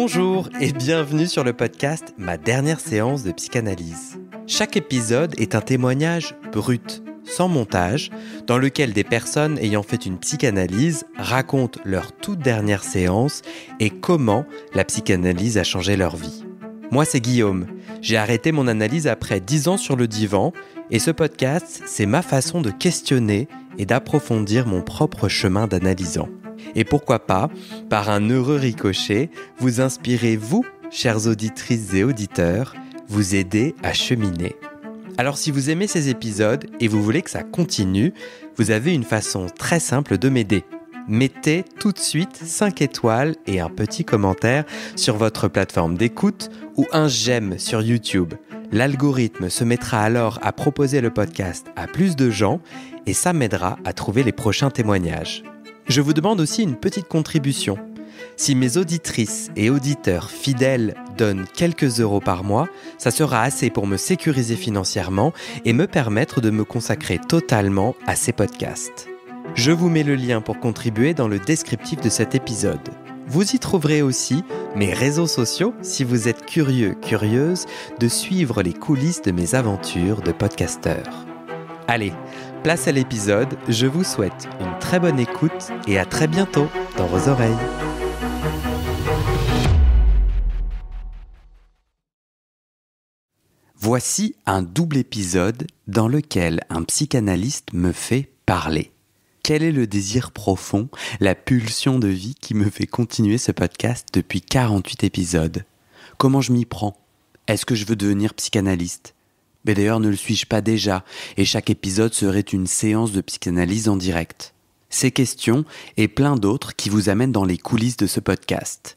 Bonjour et bienvenue sur le podcast Ma dernière séance de psychanalyse. Chaque épisode est un témoignage brut, sans montage, dans lequel des personnes ayant fait une psychanalyse racontent leur toute dernière séance et comment la psychanalyse a changé leur vie. Moi, c'est Guillaume. J'ai arrêté mon analyse après 10 ans sur le divan et ce podcast, c'est ma façon de questionner et d'approfondir mon propre chemin d'analysant. Et pourquoi pas, par un heureux ricochet, vous inspirez, vous, chères auditrices et auditeurs, vous aider à cheminer. Alors si vous aimez ces épisodes et vous voulez que ça continue, vous avez une façon très simple de m'aider. Mettez tout de suite 5 étoiles et un petit commentaire sur votre plateforme d'écoute ou un j'aime sur YouTube. L'algorithme se mettra alors à proposer le podcast à plus de gens et ça m'aidera à trouver les prochains témoignages. Je vous demande aussi une petite contribution. Si mes auditrices et auditeurs fidèles donnent quelques euros par mois, ça sera assez pour me sécuriser financièrement et me permettre de me consacrer totalement à ces podcasts. Je vous mets le lien pour contribuer dans le descriptif de cet épisode. Vous y trouverez aussi mes réseaux sociaux si vous êtes curieux, curieuse de suivre les coulisses de mes aventures de podcasteur. Allez, place à l'épisode, je vous souhaite une très bonne écoute et à très bientôt dans vos oreilles. Voici un double épisode dans lequel un psychanalyste me fait parler. Quel est le désir profond, la pulsion de vie qui me fait continuer ce podcast depuis 48 épisodes Comment je m'y prends Est-ce que je veux devenir psychanalyste mais d'ailleurs, ne le suis-je pas déjà Et chaque épisode serait une séance de psychanalyse en direct. Ces questions et plein d'autres qui vous amènent dans les coulisses de ce podcast.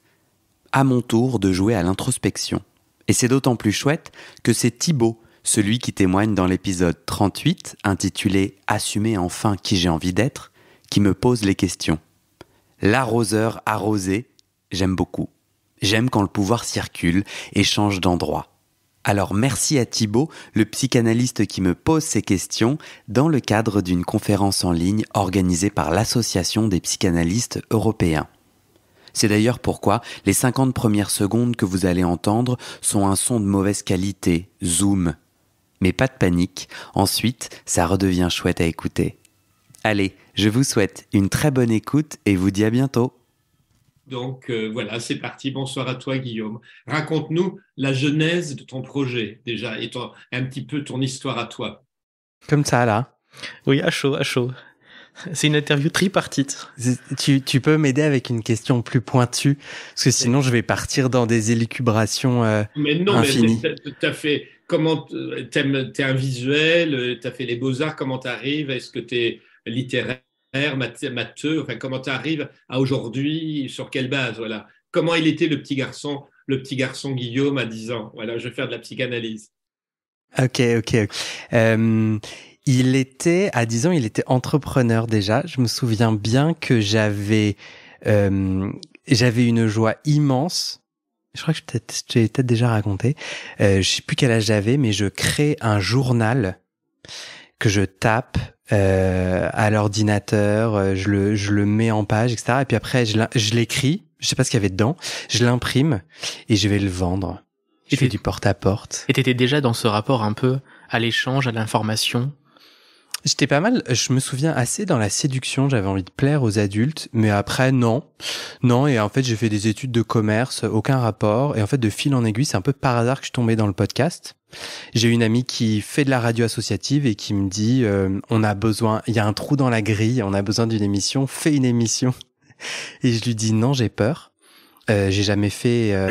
À mon tour de jouer à l'introspection. Et c'est d'autant plus chouette que c'est Thibaut, celui qui témoigne dans l'épisode 38, intitulé Assumer enfin qui j'ai envie d'être, qui me pose les questions. L'arroseur arrosé, j'aime beaucoup. J'aime quand le pouvoir circule et change d'endroit. Alors merci à Thibault, le psychanalyste qui me pose ces questions, dans le cadre d'une conférence en ligne organisée par l'Association des psychanalystes européens. C'est d'ailleurs pourquoi les 50 premières secondes que vous allez entendre sont un son de mauvaise qualité, zoom. Mais pas de panique, ensuite ça redevient chouette à écouter. Allez, je vous souhaite une très bonne écoute et vous dis à bientôt. Donc euh, voilà, c'est parti. Bonsoir à toi, Guillaume. Raconte-nous la genèse de ton projet déjà et un petit peu ton histoire à toi. Comme ça, là. Oui, à chaud, à chaud. C'est une interview tripartite. Tu, peux m'aider avec une question plus pointue, parce que sinon je vais partir dans des élucubrations euh, mais non, Mais t'as fait comment euh, t'es un visuel, tu as fait les beaux arts, comment t'arrives, est-ce que tu es littéraire Mathieu, enfin, comment tu arrives à aujourd'hui, sur quelle base, voilà. Comment il était le petit garçon, le petit garçon Guillaume à 10 ans. Voilà, je vais faire de la psychanalyse. Ok, ok. Euh, il était, à 10 ans, il était entrepreneur déjà. Je me souviens bien que j'avais, euh, j'avais une joie immense. Je crois que je t'ai peut-être déjà raconté. Euh, je sais plus quel âge j'avais, mais je crée un journal que je tape euh, à l'ordinateur, euh, je le, je le mets en page, etc. Et puis après, je l'écris, je sais pas ce qu'il y avait dedans, je l'imprime et je vais le vendre. Je fais du porte-à-porte. -porte. Et t'étais déjà dans ce rapport un peu à l'échange, à l'information J'étais pas mal, je me souviens assez dans la séduction, j'avais envie de plaire aux adultes, mais après non. Non, et en fait j'ai fait des études de commerce, aucun rapport, et en fait de fil en aiguille, c'est un peu par hasard que je suis dans le podcast. J'ai une amie qui fait de la radio associative et qui me dit, euh, on a besoin, il y a un trou dans la grille, on a besoin d'une émission, fais une émission. Et je lui dis, non, j'ai peur, euh, j'ai jamais fait, euh,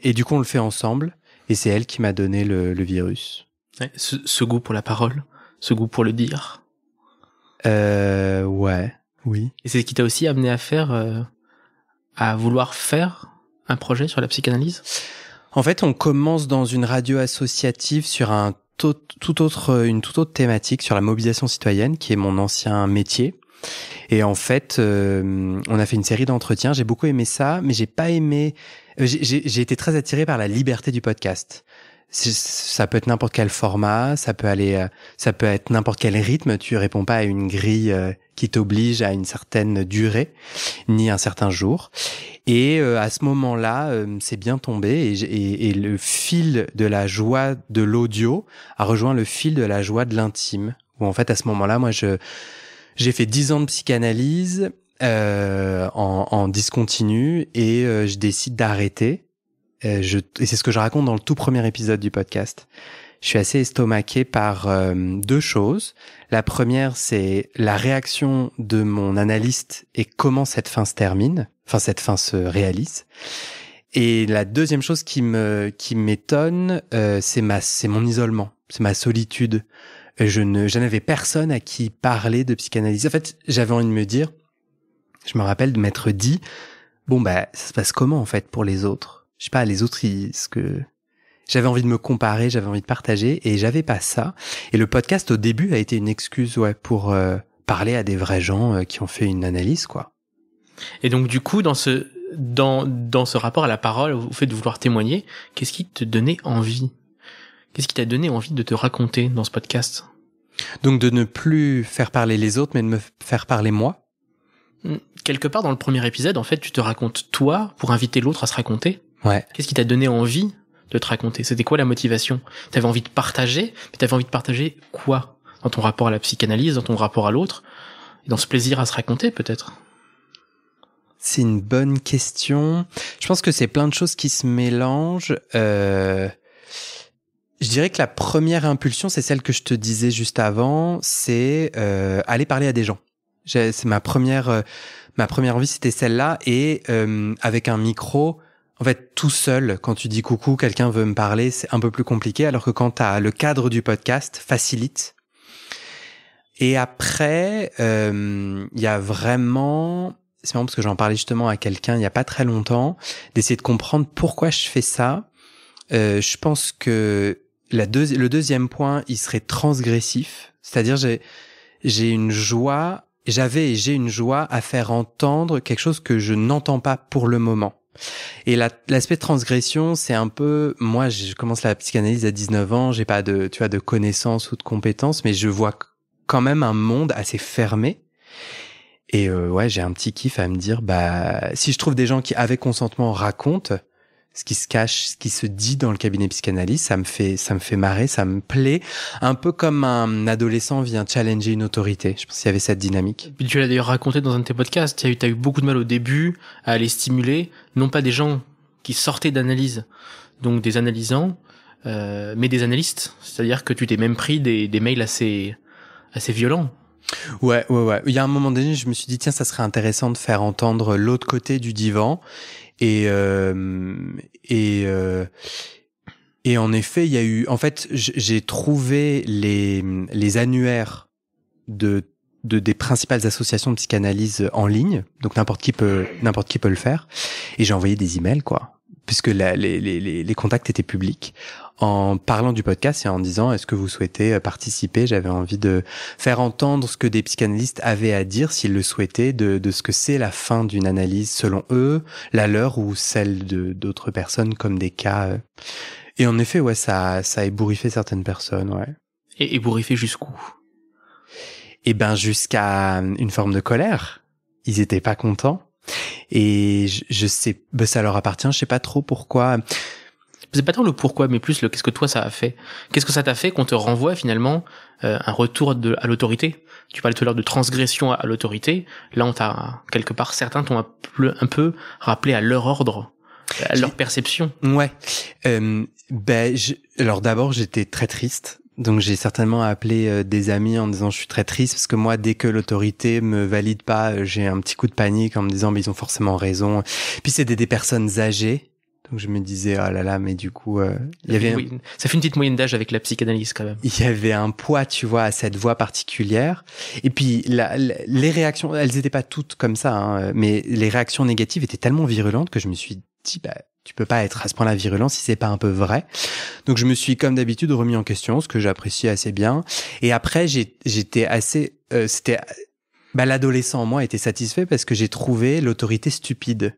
et du coup on le fait ensemble, et c'est elle qui m'a donné le, virus. ce goût pour la parole ce goût pour le dire euh, Ouais, oui. Et c'est ce qui t'a aussi amené à faire, euh, à vouloir faire un projet sur la psychanalyse En fait, on commence dans une radio associative sur un tout, autre, une toute autre thématique sur la mobilisation citoyenne, qui est mon ancien métier. Et en fait, euh, on a fait une série d'entretiens. J'ai beaucoup aimé ça, mais j'ai pas aimé. J'ai été très attiré par la liberté du podcast ça peut être n'importe quel format, ça peut aller, euh, ça peut être n'importe quel rythme. Tu réponds pas à une grille euh, qui t'oblige à une certaine durée ni un certain jour. Et euh, à ce moment-là, c'est bien tombé et, le fil de la joie de l'audio a rejoint le fil de la joie de l'intime. Ou en fait, à ce moment-là, moi, j'ai fait dix ans de psychanalyse en discontinu et je décide d'arrêter euh, je, et c'est ce que je raconte dans le tout premier épisode du podcast, je suis assez estomaqué par euh, deux choses. La première, c'est la réaction de mon analyste et comment cette fin se termine, enfin cette fin se réalise. Et la deuxième chose qui me qui m'étonne, euh, c'est ma c'est mon isolement, c'est ma solitude. Je ne n'avais personne à qui parler de psychanalyse. En fait, j'avais envie de me dire, je me rappelle de m'être dit, bon bah ça se passe comment en fait pour les autres je sais pas, les autres, ce que j'avais envie de me comparer, j'avais envie de partager, et j'avais pas ça. Et le podcast au début a été une excuse, ouais, pour euh, parler à des vrais gens euh, qui ont fait une analyse, quoi. Et donc du coup, dans ce dans dans ce rapport à la parole, au fait de vouloir témoigner, qu'est-ce qui te donnait envie Qu'est-ce qui t'a donné envie de te raconter dans ce podcast Donc de ne plus faire parler les autres, mais de me faire parler moi. Hmm. Quelque part dans le premier épisode, en fait, tu te racontes toi pour inviter l'autre à se raconter. Ouais. Qu'est-ce qui t'a donné envie de te raconter C'était quoi la motivation T'avais envie de partager, mais t'avais envie de partager quoi Dans ton rapport à la psychanalyse, dans ton rapport à l'autre, dans ce plaisir à se raconter peut-être C'est une bonne question. Je pense que c'est plein de choses qui se mélangent. Euh... Je dirais que la première impulsion, c'est celle que je te disais juste avant, c'est euh, aller parler à des gens. C'est ma première, euh, ma première envie, c'était celle-là, et euh, avec un micro, en fait, tout seul, quand tu dis coucou, quelqu'un veut me parler, c'est un peu plus compliqué, alors que quand tu as le cadre du podcast, facilite. Et après, il euh, y a vraiment, c'est marrant parce que j'en parlais justement à quelqu'un il n'y a pas très longtemps, d'essayer de comprendre pourquoi je fais ça. Euh, je pense que la le deuxième point, il serait transgressif, c'est-à-dire j'ai j'ai une joie, j'avais et j'ai une joie à faire entendre quelque chose que je n'entends pas pour le moment. Et l'aspect de transgression, c'est un peu, moi, je commence la psychanalyse à 19 ans, j'ai pas de, tu vois, de connaissances ou de compétences, mais je vois quand même un monde assez fermé. Et euh, ouais, j'ai un petit kiff à me dire, bah, si je trouve des gens qui, avec consentement, racontent, ce qui se cache, ce qui se dit dans le cabinet psychanalyste. Ça me fait, ça me fait marrer, ça me plaît. Un peu comme un adolescent vient challenger une autorité. Je pense qu'il y avait cette dynamique. tu l'as d'ailleurs raconté dans un de tes podcasts. Tu as, eu beaucoup de mal au début à aller stimuler, non pas des gens qui sortaient d'analyse, donc des analysants, euh, mais des analystes. C'est-à-dire que tu t'es même pris des, des mails assez, assez violents. Ouais, ouais, ouais. Il y a un moment donné, je me suis dit, tiens, ça serait intéressant de faire entendre l'autre côté du divan. Et euh, et euh, et en effet, il y a eu. En fait, j'ai trouvé les les annuaires de de, des principales associations de psychanalyse en ligne. Donc n'importe qui peut n'importe qui peut le faire. Et j'ai envoyé des emails quoi, puisque les, les, les contacts étaient publics en parlant du podcast et en disant est-ce que vous souhaitez euh, participer J'avais envie de faire entendre ce que des psychanalystes avaient à dire s'ils le souhaitaient de, ce que c'est la fin d'une analyse selon eux, la leur ou celle de d'autres personnes comme des cas. Euh. Et en effet, ouais, ça, ça a ébouriffé certaines personnes, ouais. Et ébouriffé jusqu'où Eh ben, jusqu'à euh, une forme de colère. Ils étaient pas contents. Et je, sais, ben, ça leur appartient, je sais pas trop pourquoi c'est pas tant le pourquoi, mais plus le qu'est-ce que toi ça a fait. Qu'est-ce que ça t'a fait qu'on te renvoie finalement euh, un retour de, à l'autorité Tu parlais tout à l'heure de transgression à, l'autorité. Là, on t'a quelque part certains t'ont un, un peu rappelé à leur ordre, à leur perception. Ouais. Euh, ben, je... alors d'abord, j'étais très triste. Donc j'ai certainement appelé euh, des amis en disant je suis très triste parce que moi dès que l'autorité me valide pas, euh, j'ai un petit coup de panique en me disant mais ils ont forcément raison. Puis c'est des personnes âgées donc je me disais, ah oh là là, mais du coup, euh, il y avait... Ça fait une petite moyenne d'âge avec la psychanalyse quand même. Il y avait un poids, tu vois, à cette voix particulière. Et puis les réactions, elles n'étaient pas toutes comme ça, hein, mais les réactions négatives étaient tellement virulentes que je me suis dit, bah, tu peux pas être à ce point-là virulent si c'est pas un peu vrai. Donc je me suis comme d'habitude remis en question, ce que j'appréciais assez bien. Et après, j'étais assez... Euh, c'était... Bah, L'adolescent en moi était satisfait parce que j'ai trouvé l'autorité stupide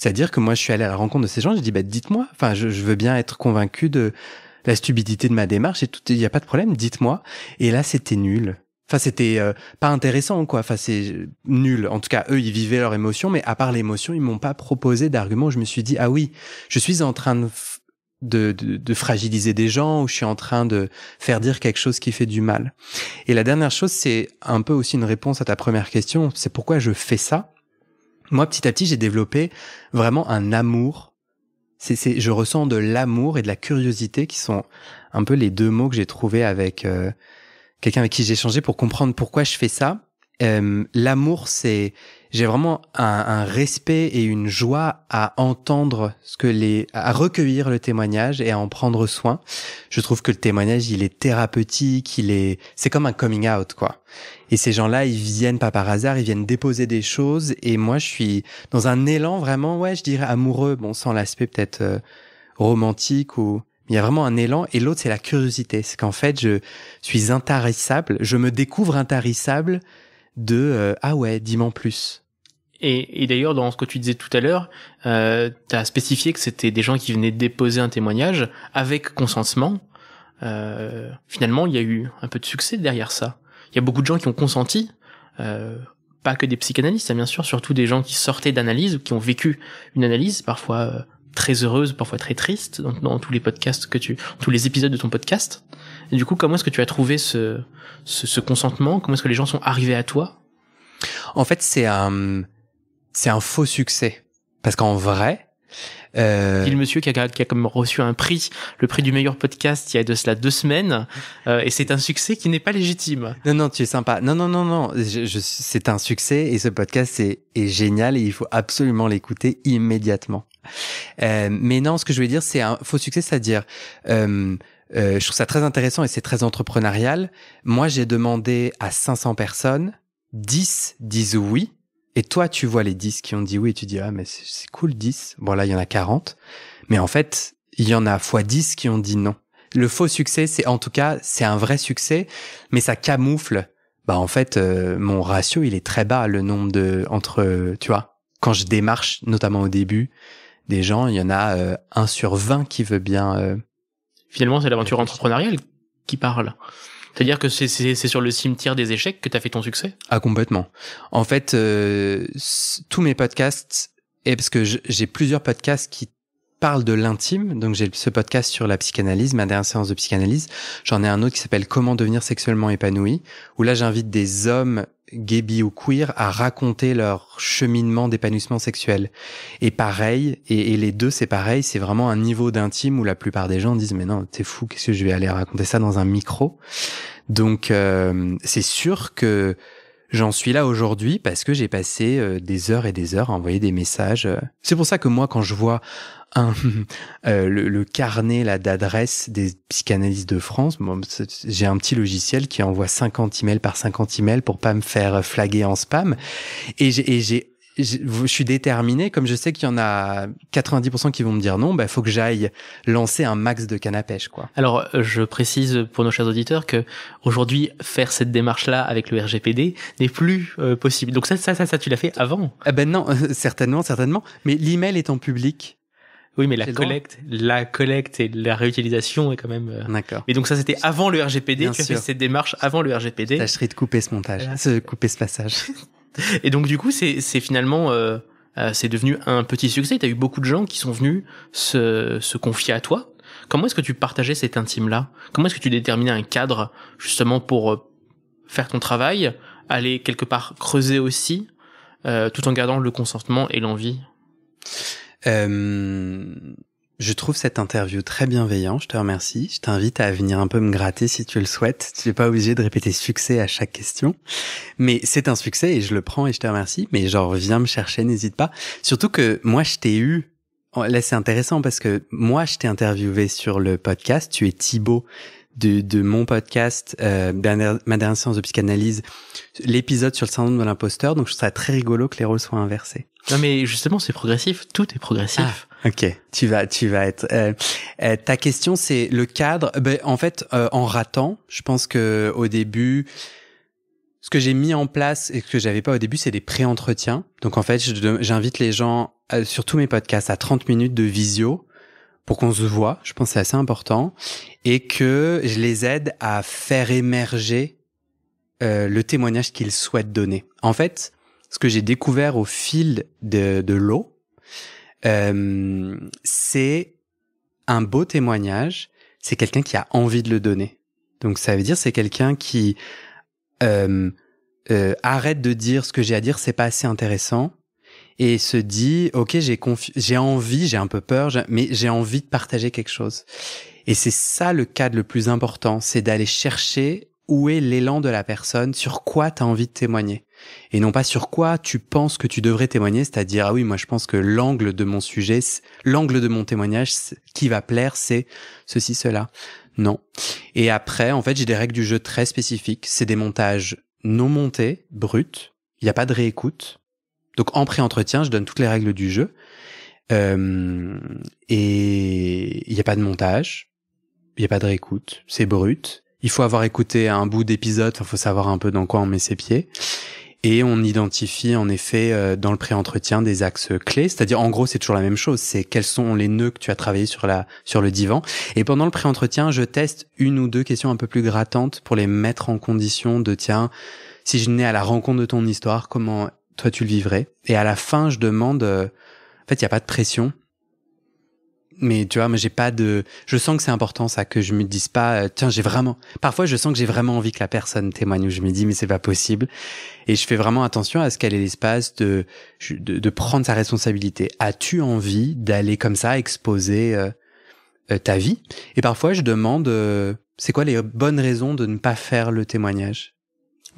c'est-à-dire que moi, je suis allé à la rencontre de ces gens, j'ai dit, bah, dites-moi, enfin, je, veux bien être convaincu de la stupidité de ma démarche et tout, il n'y a pas de problème, dites-moi. Et là, c'était nul. Enfin, c'était euh, pas intéressant, quoi. Enfin, c'est euh, nul. En tout cas, eux, ils vivaient leur émotion, mais à part l'émotion, ils m'ont pas proposé d'argument. Je me suis dit, ah oui, je suis en train de, de, fragiliser des gens ou je suis en train de faire dire quelque chose qui fait du mal. Et la dernière chose, c'est un peu aussi une réponse à ta première question, c'est pourquoi je fais ça moi, petit à petit, j'ai développé vraiment un amour. C'est, je ressens de l'amour et de la curiosité qui sont un peu les deux mots que j'ai trouvés avec euh, quelqu'un avec qui j'ai échangé pour comprendre pourquoi je fais ça. Euh, l'amour, c'est j'ai vraiment un, un, respect et une joie à entendre ce que les, à recueillir le témoignage et à en prendre soin. Je trouve que le témoignage, il est thérapeutique, il est, c'est comme un coming out quoi. Et ces gens-là, ils viennent pas par hasard, ils viennent déposer des choses. Et moi, je suis dans un élan vraiment, ouais, je dirais amoureux, bon, sans l'aspect peut-être euh, romantique ou. Il y a vraiment un élan. Et l'autre, c'est la curiosité. C'est qu'en fait, je suis intarissable. Je me découvre intarissable de euh, ah ouais, dis-moi plus. Et, d'ailleurs, dans ce que tu disais tout à l'heure, euh, tu as spécifié que c'était des gens qui venaient déposer un témoignage avec consentement. Euh, finalement, il y a eu un peu de succès derrière ça il y a beaucoup de gens qui ont consenti, euh, pas que des psychanalystes, hein, bien sûr, surtout des gens qui sortaient d'analyse qui ont vécu une analyse, parfois euh, très heureuse, parfois très triste, dans, tous les podcasts que tu, tous les épisodes de ton podcast. du coup, comment est-ce que tu as trouvé ce, ce, ce consentement Comment est-ce que les gens sont arrivés à toi En fait, c'est un, c'est un faux succès. Parce qu'en vrai, euh... le Monsieur qui a, qui a comme reçu un prix, le prix du meilleur podcast il y a de cela deux semaines, euh, et c'est un succès qui n'est pas légitime. Non, non, tu es sympa. Non, non, non, non, c'est un succès et ce podcast est, génial et il faut absolument l'écouter immédiatement. Euh, mais non, ce que je veux dire, c'est un faux succès, c'est-à-dire... Euh, euh, je trouve ça très intéressant et c'est très entrepreneurial. Moi, j'ai demandé à 500 personnes, 10 disent oui, et toi, tu vois les 10 qui ont dit oui, tu dis, ah, mais c'est cool, 10. Bon, là, il y en a 40. Mais en fait, il y en a fois 10 qui ont dit non. Le faux succès, c'est, en tout cas, c'est un vrai succès, mais ça camoufle. Bah, en fait, euh, mon ratio, il est très bas, le nombre de, entre, tu vois, quand je démarche, notamment au début, des gens, il y en a euh, un sur 20 qui veut bien. Euh, Finalement, c'est l'aventure entrepreneuriale qui parle. C'est-à-dire que c'est, sur le cimetière des échecs que tu as fait ton succès Ah complètement. En fait, euh, tous mes podcasts, et parce que j'ai plusieurs podcasts qui parlent de l'intime, donc j'ai ce podcast sur la psychanalyse, ma dernière séance de psychanalyse, j'en ai un autre qui s'appelle Comment devenir sexuellement épanoui, où là j'invite des hommes gays, ou queer à raconter leur cheminement d'épanouissement sexuel. Et pareil, et, et les deux c'est pareil, c'est vraiment un niveau d'intime où la plupart des gens disent mais non t'es fou, qu'est-ce que je vais aller raconter ça dans un micro Donc euh, c'est sûr que J'en suis là aujourd'hui parce que j'ai passé euh, des heures et des heures à envoyer des messages. Euh. C'est pour ça que moi, quand je vois un, euh, le, carnet là d'adresse des psychanalystes de France. j'ai un petit logiciel qui envoie 50 emails par 50 emails pour pas me faire flaguer en spam. Et j'ai je, suis déterminé, comme je sais qu'il y en a 90% qui vont me dire non, il bah, faut que j'aille lancer un max de canne à pêche. Quoi. Alors, euh, je précise pour nos chers auditeurs que aujourd'hui, faire cette démarche-là avec le RGPD n'est plus euh, possible. Donc ça, ça, ça, ça tu l'as fait avant eh Ben non, certainement, certainement. Mais l'email en public, oui, mais la collecte, la collecte et la réutilisation est quand même. Euh, D'accord. et donc ça, c'était avant le RGPD. tu as fait cette démarche avant le RGPD. Tâcherai de couper ce montage, de couper ce passage. Et donc du coup, c'est finalement euh, euh, c'est devenu un petit succès. T'as eu beaucoup de gens qui sont venus se, se confier à toi. Comment est-ce que tu partageais cet intime-là Comment est-ce que tu déterminais un cadre justement pour euh, faire ton travail, aller quelque part creuser aussi, tout en gardant le consentement et l'envie je trouve cette interview très bienveillante, je te remercie. Je t'invite à venir un peu me gratter si tu le souhaites. Tu n'es pas obligé de répéter succès à chaque question. Mais c'est un succès et je le prends et je te remercie. Mais genre, viens me chercher, n'hésite pas. Surtout que moi, je t'ai eu. Oh, là, c'est intéressant parce que moi, je t'ai interviewé sur le podcast. Tu es Thibaut de, de mon podcast, euh, ma dernière séance de psychanalyse, l'épisode sur le syndrome de l'imposteur. Donc, je trouve très rigolo que les rôles soient inversés. Non, mais justement, c'est progressif. Tout est progressif. Ah. Ok, tu vas, tu vas être. Euh, euh, ta question, c'est le cadre. Ben, en fait, euh, en ratant, je pense que au début, ce que j'ai mis en place et ce que j'avais pas au début, c'est des pré-entretiens. Donc en fait, j'invite les gens euh, sur tous mes podcasts à 30 minutes de visio pour qu'on se voit. Je pense c'est assez important et que je les aide à faire émerger le témoignage qu'ils souhaitent donner. En fait, ce que j'ai découvert au fil de, de l'eau, euh, c'est un beau témoignage, c'est quelqu'un qui a envie de le donner. Donc ça veut dire c'est quelqu'un qui euh, euh, arrête de dire ce que j'ai à dire, c'est pas assez intéressant, et se dit ok j'ai j'ai envie, j'ai un peu peur, mais j'ai envie de partager quelque chose. Et c'est ça le cadre le plus important, c'est d'aller chercher où est l'élan de la personne, sur quoi tu as envie de témoigner. Et non pas sur quoi tu penses que tu devrais témoigner, c'est-à-dire, ah oui, moi je pense que l'angle de mon sujet, l'angle de mon témoignage qui va plaire, c'est ceci, cela. Non. Et après, en fait, j'ai des règles du jeu très spécifiques. C'est des montages non montés, bruts. Il n'y a pas de réécoute. Donc en pré-entretien, je donne toutes les règles du jeu. Euh, et il n'y a pas de montage, il n'y a pas de réécoute, c'est brut il faut avoir écouté un bout d'épisode, il faut savoir un peu dans quoi on met ses pieds. Et on identifie en effet euh, dans le pré-entretien des axes clés, c'est-à-dire en gros c'est toujours la même chose, c'est quels sont les nœuds que tu as travaillé sur la sur le divan. Et pendant le pré-entretien, je teste une ou deux questions un peu plus grattantes pour les mettre en condition de tiens, si je n'ai à la rencontre de ton histoire, comment toi tu le vivrais Et à la fin, je demande, euh, en fait il n'y a pas de pression, mais tu vois, moi j'ai pas de. Je sens que c'est important ça, que je me dise pas, euh, tiens, j'ai vraiment. Parfois, je sens que j'ai vraiment envie que la personne témoigne ou je me dis, mais c'est pas possible. Et je fais vraiment attention à ce qu'elle ait l'espace de, de, prendre sa responsabilité. As-tu envie d'aller comme ça exposer euh, euh, ta vie Et parfois, je demande, c'est quoi les bonnes raisons de ne pas faire le témoignage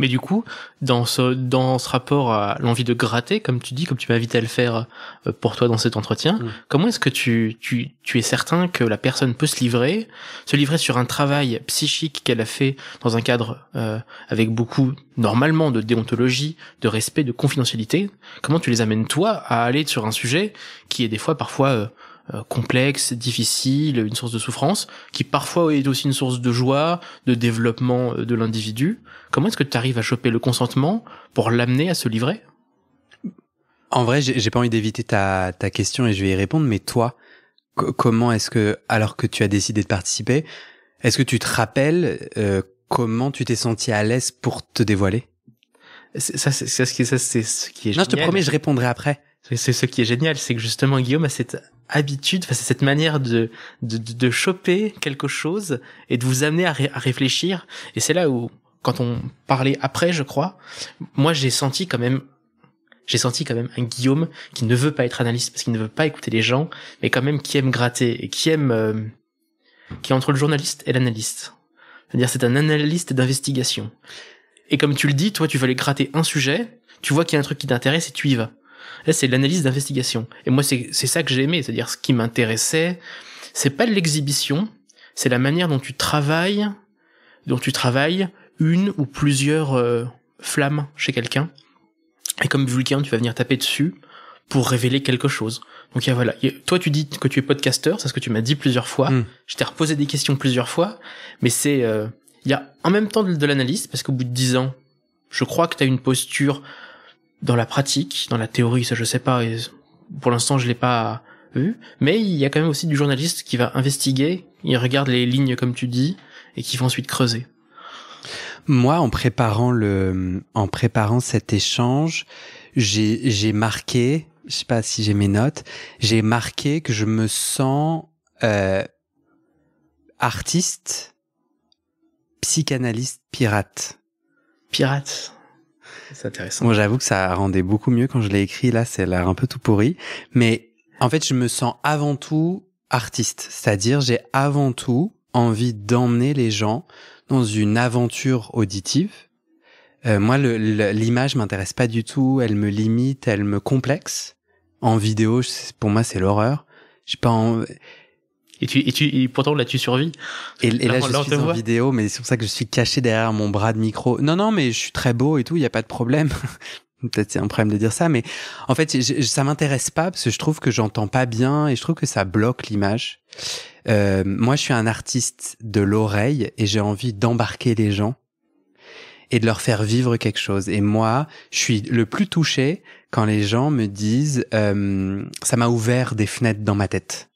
mais du coup, dans ce, dans ce rapport à l'envie de gratter, comme tu dis, comme tu m'as à le faire euh, pour toi dans cet entretien, mm. comment est-ce que tu, tu, tu es certain que la personne peut se livrer, se livrer sur un travail psychique qu'elle a fait dans un cadre euh, avec beaucoup, normalement, de déontologie, de respect, de confidentialité Comment tu les amènes, toi, à aller sur un sujet qui est des fois, parfois... Euh, euh, complexe, difficile, une source de souffrance, qui parfois est aussi une source de joie, de développement euh, de l'individu. Comment est-ce que tu arrives à choper le consentement pour l'amener à se livrer En vrai, j'ai pas envie d'éviter ta, ta question et je vais y répondre, mais toi, comment est-ce que, alors que tu as décidé de participer, est-ce que tu te rappelles euh, comment tu t'es senti à l'aise pour te dévoiler ça, c'est ce qui, ça, c'est ce qui est. Génial. Non, je te promets, je répondrai après. Et c'est ce qui est génial, c'est que justement Guillaume a cette habitude, enfin, c'est cette manière de, de, choper quelque chose et de vous amener à, réfléchir. Et c'est là où, quand on parlait après, je crois, moi j'ai senti quand même j'ai senti quand même un Guillaume qui ne veut pas être analyste parce qu'il ne veut pas écouter les gens, mais quand même qui aime gratter et qui aime euh, qui est entre le journaliste et l'analyste. C'est-à-dire c'est un analyste d'investigation. Et comme tu le dis, toi tu vas aller gratter un sujet, tu vois qu'il y a un truc qui t'intéresse et tu y vas. Là, c'est l'analyse d'investigation. Et moi, c'est ça que j'ai aimé. C'est-à-dire, ce qui m'intéressait, c'est pas l'exhibition, c'est la manière dont tu travailles, dont tu travailles une ou plusieurs euh, flammes chez quelqu'un. Et comme vulcain, tu vas venir taper dessus pour révéler quelque chose. Donc, y a, voilà. toi, tu dis que tu es podcasteur, c'est ce que tu m'as dit plusieurs fois. Hmm. Je t'ai reposé des questions plusieurs fois, mais c'est, euh, il y a en même temps de, de l'analyse, parce qu'au bout de dix ans, je crois que tu as une posture dans la pratique, dans la théorie, ça je sais pas, et pour l'instant je l'ai pas vu, mais il y a quand même aussi du journaliste qui va investiguer, il regarde les lignes comme tu dis, et qui va ensuite creuser. Moi, en préparant le, en préparant cet échange, j'ai, j'ai marqué, je sais pas si j'ai mes notes, j'ai marqué que je me sens euh, artiste, psychanalyste, pirate. Pirate. C'est intéressant. Moi, j'avoue que ça rendait beaucoup mieux quand je l'ai écrit. Là, c'est l'air un peu tout pourri. Mais en fait, je me sens avant tout artiste. C'est-à-dire, j'ai avant tout envie d'emmener les gens dans une aventure auditive. Euh, moi, l'image m'intéresse pas du tout. Elle me limite, elle me complexe. En vidéo, pour moi, c'est l'horreur. J'ai pas en... Et tu, et tu, pourtant là, tu survis. Et, là, je suis en vidéo, mais c'est pour ça que je suis caché derrière mon bras de micro. Non, non, mais je suis très beau et tout, il n'y a pas de problème. Peut-être c'est un problème de dire ça, mais en fait, ça m'intéresse pas parce que je trouve que j'entends pas bien et je trouve que ça bloque l'image. Euh, moi, je suis un artiste de l'oreille et j'ai envie d'embarquer les gens et de leur faire vivre quelque chose. Et moi, je suis le plus touché quand les gens me disent euh, ça m'a ouvert des fenêtres dans ma tête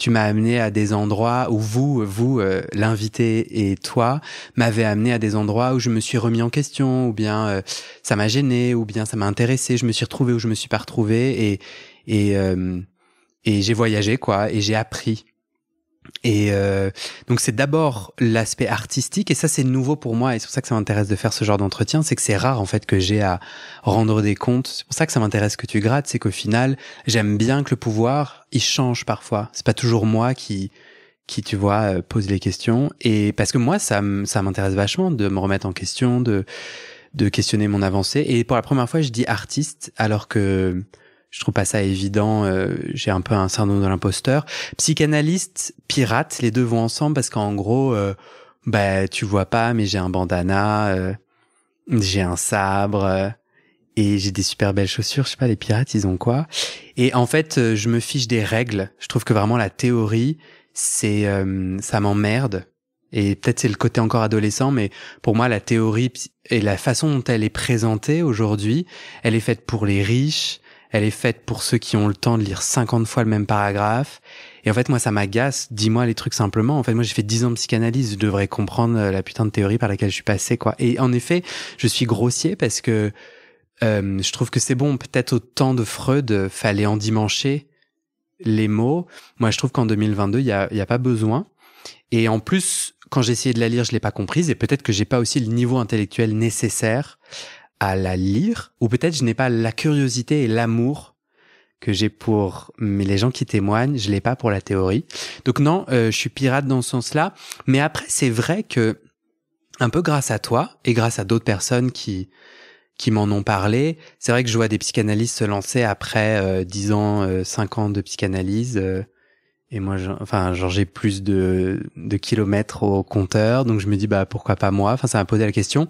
tu m'as amené à des endroits où vous, vous, euh, l'invité et toi, m'avez amené à des endroits où je me suis remis en question, ou bien euh, ça m'a gêné, ou bien ça m'a intéressé, je me suis retrouvé ou je me suis pas retrouvé, et et euh, j'ai voyagé quoi, et j'ai appris. Et euh, donc c'est d'abord l'aspect artistique et ça c'est nouveau pour moi et c'est pour ça que ça m'intéresse de faire ce genre d'entretien, c'est que c'est rare en fait que j'ai à rendre des comptes. C'est pour ça que ça m'intéresse que tu grattes, c'est qu'au final j'aime bien que le pouvoir il change parfois. C'est pas toujours moi qui qui tu vois euh, pose les questions et parce que moi ça ça m'intéresse vachement de me remettre en question, de de questionner mon avancée et pour la première fois je dis artiste alors que je trouve pas ça évident. Euh, j'ai un peu un syndrome de l'imposteur. Psychanalyste, pirate, les deux vont ensemble parce qu'en gros, euh, bah tu vois pas, mais j'ai un bandana, euh, j'ai un sabre et j'ai des super belles chaussures. Je sais pas, les pirates, ils ont quoi Et en fait, je me fiche des règles. Je trouve que vraiment la théorie, c'est ça m'emmerde. Et peut-être c'est le côté encore adolescent, mais pour moi, la théorie et la façon dont elle est présentée aujourd'hui, elle est faite pour les riches, elle est faite pour ceux qui ont le temps de lire 50 fois le même paragraphe. Et en fait, moi, ça m'agace. Dis-moi les trucs simplement. En fait, moi, j'ai fait 10 ans de psychanalyse. Je devrais comprendre euh, la putain de théorie par laquelle je suis passé, quoi. Et en effet, je suis grossier parce que euh, je trouve que c'est bon. Peut-être au temps de Freud, euh, fallait endimancher les mots. Moi, je trouve qu'en 2022, il n'y a, a pas besoin. Et en plus, quand j'ai essayé de la lire, je l'ai pas comprise et peut-être que j'ai pas aussi le niveau intellectuel nécessaire à la lire, ou peut-être je n'ai pas la curiosité et l'amour que j'ai pour mais les gens qui témoignent, je l'ai pas pour la théorie. Donc non, euh, je suis pirate dans ce sens-là. Mais après, c'est vrai que un peu grâce à toi et grâce à d'autres personnes qui qui m'en ont parlé, c'est vrai que je vois des psychanalystes se lancer après 10 euh, ans, euh, 5 ans de psychanalyse. Euh, et moi, enfin, genre j'ai plus de, de kilomètres au compteur, donc je me dis bah pourquoi pas moi. Enfin, ça m'a posé la question.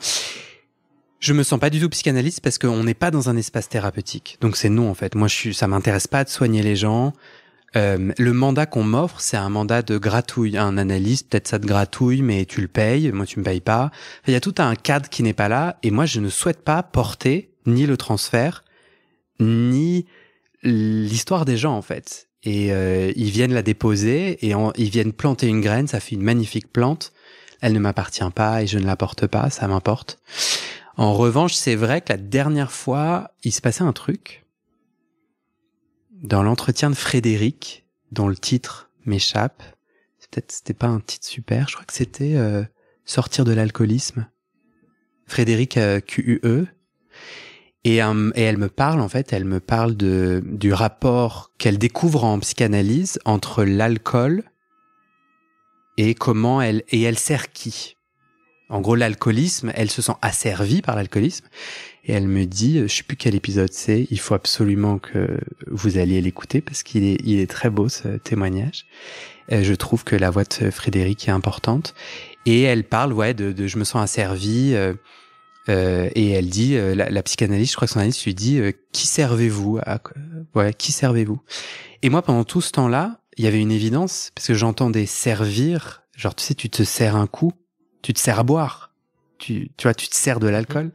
Je me sens pas du tout psychanalyste parce qu'on n'est pas dans un espace thérapeutique. Donc c'est non en fait. Moi, je suis, ça m'intéresse pas de soigner les gens. Euh, le mandat qu'on m'offre, c'est un mandat de gratouille. Un analyste, peut-être ça te gratouille, mais tu le payes. Moi, tu me payes pas. Il y a tout un cadre qui n'est pas là. Et moi, je ne souhaite pas porter ni le transfert, ni l'histoire des gens en fait. Et euh, ils viennent la déposer et ils viennent planter une graine. Ça fait une magnifique plante. Elle ne m'appartient pas et je ne la porte pas. Ça m'importe. En revanche, c'est vrai que la dernière fois, il se passait un truc. Dans l'entretien de Frédéric, dont le titre m'échappe, peut-être c'était pas un titre super, je crois que c'était euh, Sortir de l'alcoolisme. Frédéric euh, QUE. Et, euh, et, elle me parle, en fait, elle me parle de, du rapport qu'elle découvre en psychanalyse entre l'alcool et comment elle, et elle sert qui en gros, l'alcoolisme, elle se sent asservie par l'alcoolisme. Et elle me dit, je sais plus quel épisode c'est, il faut absolument que vous alliez l'écouter parce qu'il est, il est très beau ce témoignage. Euh, je trouve que la voix de Frédéric est importante. Et elle parle, ouais, de, je me sens asservie. Euh, euh, et elle dit, la, la, psychanalyste, je crois que son analyste lui dit, qui servez-vous Ouais, qui servez-vous Et moi, pendant tout ce temps-là, il y avait une évidence parce que j'entendais servir, genre tu sais, tu te sers un coup tu te sers à boire, tu, tu vois, tu te sers de mm-hmm. l'alcool.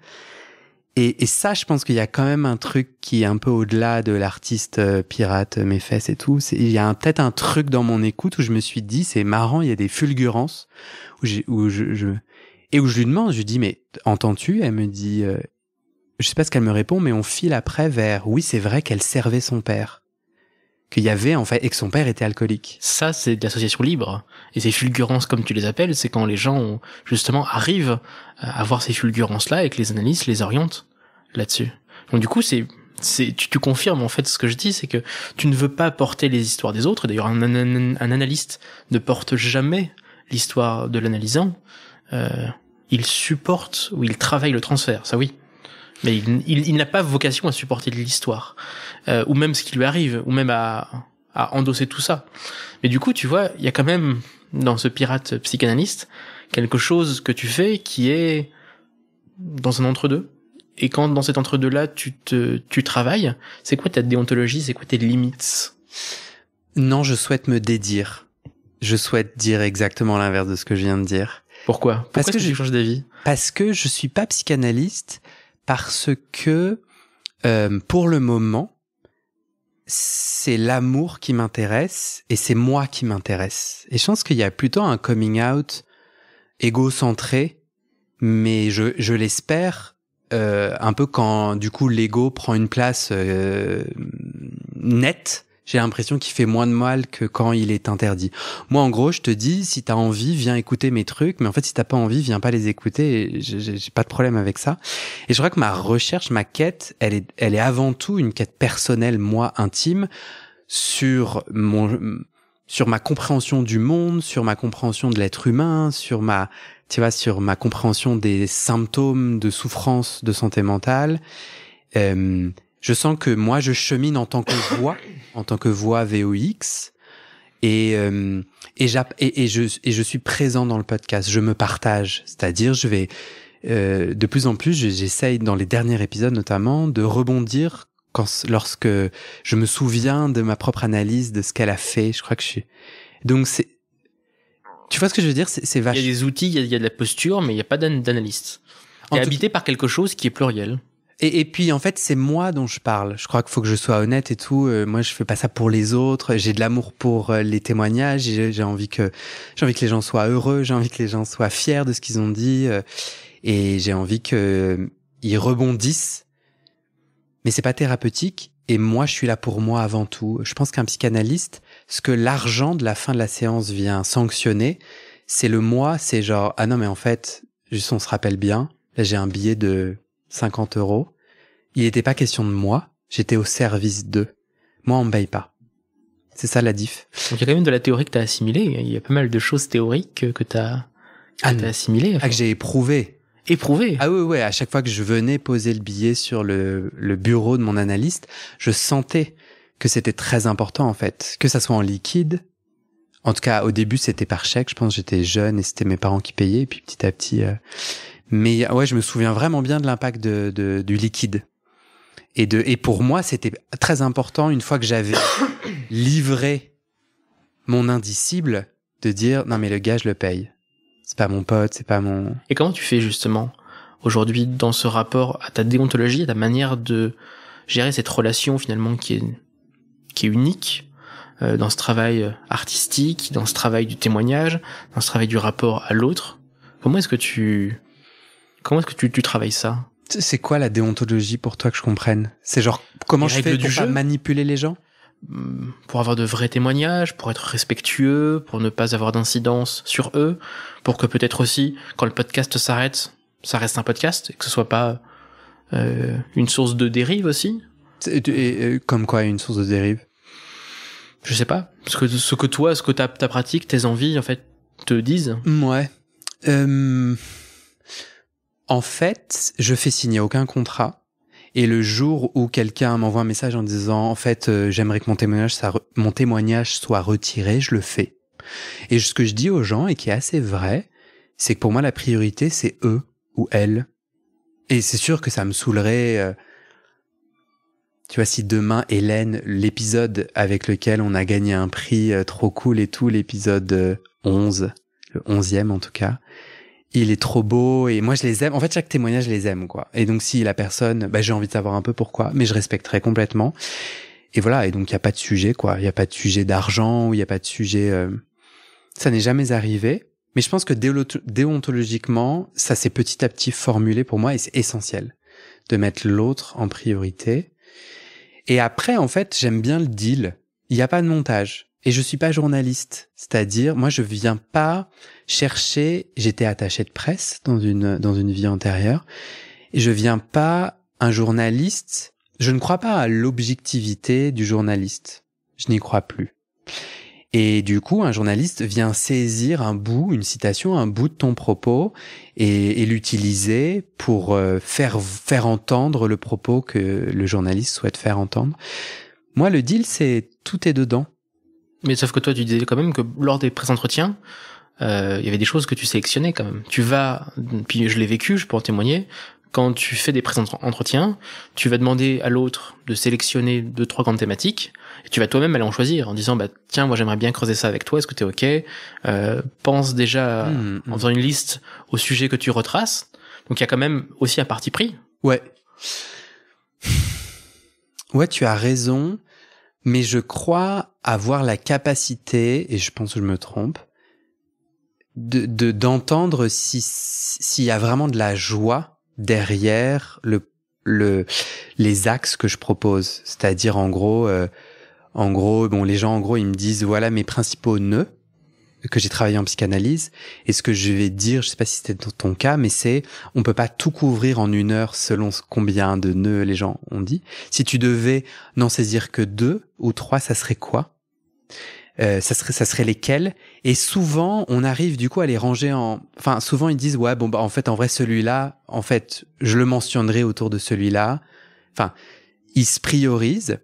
Et, ça, je pense qu'il y a quand même un truc qui est un peu au-delà de l'artiste euh, pirate, euh, mes fesses et tout. Il y a peut-être un truc dans mon écoute où je me suis dit, c'est marrant, il y a des fulgurances où, où je, et où je lui demande, je lui dis, mais entends-tu Elle me dit, euh, je sais pas ce qu'elle me répond, mais on file après vers, oui, c'est vrai qu'elle servait son père qu'il y avait en fait et que son père était alcoolique. Ça, c'est de l'association libre. Et ces fulgurances, comme tu les appelles, c'est quand les gens ont, justement arrivent euh, à voir ces fulgurances-là et que les analystes les orientent là-dessus. Donc du coup, c'est tu, tu, confirmes en fait ce que je dis, c'est que tu ne veux pas porter les histoires des autres. D'ailleurs, un, analyste ne porte jamais l'histoire de l'analysant. Euh, il supporte ou il travaille le transfert, ça oui. Mais il, n'a pas vocation à supporter l'histoire, euh, ou même ce qui lui arrive, ou même à, endosser tout ça. Mais du coup, tu vois, il y a quand même dans ce pirate psychanalyste quelque chose que tu fais qui est dans un entre-deux. Et quand dans cet entre-deux-là, tu te, tu travailles, c'est quoi ta déontologie, c'est quoi tes limites Non, je souhaite me dédire. Je souhaite dire exactement l'inverse de ce que je viens de dire. Pourquoi Parce que, que je change d'avis Parce que je suis pas psychanalyste parce que euh, pour le moment, c'est l'amour qui m'intéresse et c'est moi qui m'intéresse. Et je pense qu'il y a plutôt un coming out égocentré, mais je, je l'espère euh, un peu quand du coup l'ego prend une place euh, nette j'ai l'impression qu'il fait moins de mal que quand il est interdit. Moi, en gros, je te dis, si t'as envie, viens écouter mes trucs, mais en fait, si t'as pas envie, viens pas les écouter. J'ai pas de problème avec ça. Et je crois que ma recherche, ma quête, elle est, elle est avant tout une quête personnelle, moi, intime, sur mon, sur ma compréhension du monde, sur ma compréhension de l'être humain, sur ma, tu vois, sur ma compréhension des symptômes de souffrance de santé mentale. Euh, je sens que moi, je chemine en tant que voix, en tant que voix VOX. Et, euh, et, et, et, je, et je suis présent dans le podcast. Je me partage. C'est-à-dire, je vais. Euh, de plus en plus, j'essaye dans les derniers épisodes notamment de rebondir quand, lorsque je me souviens de ma propre analyse de ce qu'elle a fait. Je crois que je suis. Donc c'est. Tu vois ce que je veux dire C'est Il y a des outils, il y, a, de la posture, mais il n'y a pas d'analyste. est habité par quelque chose qui est pluriel. Et, puis en fait, c'est moi dont je parle. Je crois qu'il faut que je sois honnête et tout. Euh, moi, je fais pas ça pour les autres. J'ai de l'amour pour euh, les témoignages. J'ai envie que j'ai envie que les gens soient heureux. J'ai envie que les gens soient fiers de ce qu'ils ont dit. Euh, et j'ai envie que ils rebondissent. Mais c'est pas thérapeutique. Et moi, je suis là pour moi avant tout. Je pense qu'un psychanalyste, ce que l'argent de la fin de la séance vient sanctionner, c'est le moi. C'est genre ah non mais en fait, juste on se rappelle bien. Là, j'ai un billet de 50 euros. Il n'était pas question de moi, j'étais au service d'eux. Moi, on me paye pas. C'est ça la diff. il y a quand même de la théorie que tu as assimilée. Il y a pas mal de choses théoriques que tu as, assimilées. Ah, que j'ai éprouvées. Éprouvées Ah oui, oui. À chaque fois que je venais poser le billet sur le, le bureau de mon analyste, je sentais que c'était très important en fait. Que ça soit en liquide. En tout cas, au début, c'était par chèque. Je pense j'étais jeune et c'était mes parents qui payaient. Et puis petit à petit... Euh, mais ouais, je me souviens vraiment bien de l'impact de, de, du liquide. Et, de, et pour moi, c'était très important, une fois que j'avais livré mon indicible, de dire non, mais le gars, je le paye. C'est pas mon pote, c'est pas mon. Et comment tu fais justement aujourd'hui dans ce rapport à ta déontologie, à ta manière de gérer cette relation finalement qui est, qui est unique euh, dans ce travail artistique, dans ce travail du témoignage, dans ce travail du rapport à l'autre Comment est-ce que tu Comment est-ce que tu, travailles ça C'est quoi la déontologie pour toi que je comprenne C'est genre comment je fais pour pas manipuler les gens hmm, pour avoir de vrais témoignages, pour être respectueux, pour ne pas avoir d'incidence sur eux, pour que peut-être aussi, quand le podcast s'arrête, ça reste un podcast et que ce soit pas euh, une source de dérive aussi. Et, comme quoi une source de dérive Je sais pas. Parce que ce que toi, ce que ta, ta pratique, tes envies, en fait, te disent. Ouais. Euh... En fait, je fais signer aucun contrat. Et le jour où quelqu'un m'envoie un message en disant en fait euh, j'aimerais que mon témoignage, mon témoignage soit retiré, je le fais. Et ce que je dis aux gens et qui est assez vrai, c'est que pour moi la priorité c'est eux ou elles. Et c'est sûr que ça me saoulerait. Euh, tu vois, si demain, Hélène, l'épisode avec lequel on a gagné un prix euh, trop cool et tout, l'épisode 11, le 11e en tout cas, il est trop beau et moi je les aime. En fait, chaque témoignage, je les aime quoi. Et donc si la personne, bah, j'ai envie de savoir un peu pourquoi, mais je respecterai complètement. Et voilà. Et donc il y a pas de sujet quoi. Il y a pas de sujet d'argent ou il y a pas de sujet. Euh, ça n'est jamais arrivé. Mais je pense que déontologiquement, ça s'est petit à petit formulé pour moi et c'est essentiel de mettre l'autre en priorité. Et après, en fait, j'aime bien le deal. Il n'y a pas de montage. Et je suis pas journaliste, c'est-à-dire moi je viens pas chercher. J'étais attaché de presse dans une dans une vie antérieure, et je viens pas un journaliste. Je ne crois pas à l'objectivité du journaliste. Je n'y crois plus. Et du coup, un journaliste vient saisir un bout, une citation, un bout de ton propos et, et l'utiliser pour euh, faire, faire entendre le propos que le journaliste souhaite faire entendre. Moi, le deal, c'est tout est dedans. Mais sauf que toi, tu disais quand même que lors des pré-entretiens, euh, il y avait des choses que tu sélectionnais quand même. Tu vas, puis je l'ai vécu, je peux en témoigner, quand tu fais des présents entretiens tu vas demander à l'autre de sélectionner deux, trois grandes thématiques, et tu vas toi-même aller en choisir en disant, bah tiens, moi j'aimerais bien creuser ça avec toi, est-ce que t'es ok euh, Pense déjà hmm, hmm. en faisant une liste au sujet que tu retraces. Donc il y a quand même aussi un parti pris. Ouais. Ouais, tu as raison mais je crois avoir la capacité, et je pense que je me trompe, de d'entendre si s'il y a vraiment de la joie derrière le les axes que je propose, c'est-à-dire en gros euh, en gros bon les gens en gros ils me disent voilà mes principaux nœuds que j'ai travaillé en psychanalyse. Et ce que je vais dire, je sais pas si c'était dans ton cas, mais c'est on peut pas tout couvrir en une heure selon combien de nœuds les gens ont dit. Si tu devais n'en saisir que deux ou trois, ça serait quoi euh, ça serait ça serait lesquels et souvent on arrive du coup à les ranger en enfin souvent ils disent ouais bon bah en fait en vrai celui-là en fait je le mentionnerai autour de celui-là enfin ils se priorisent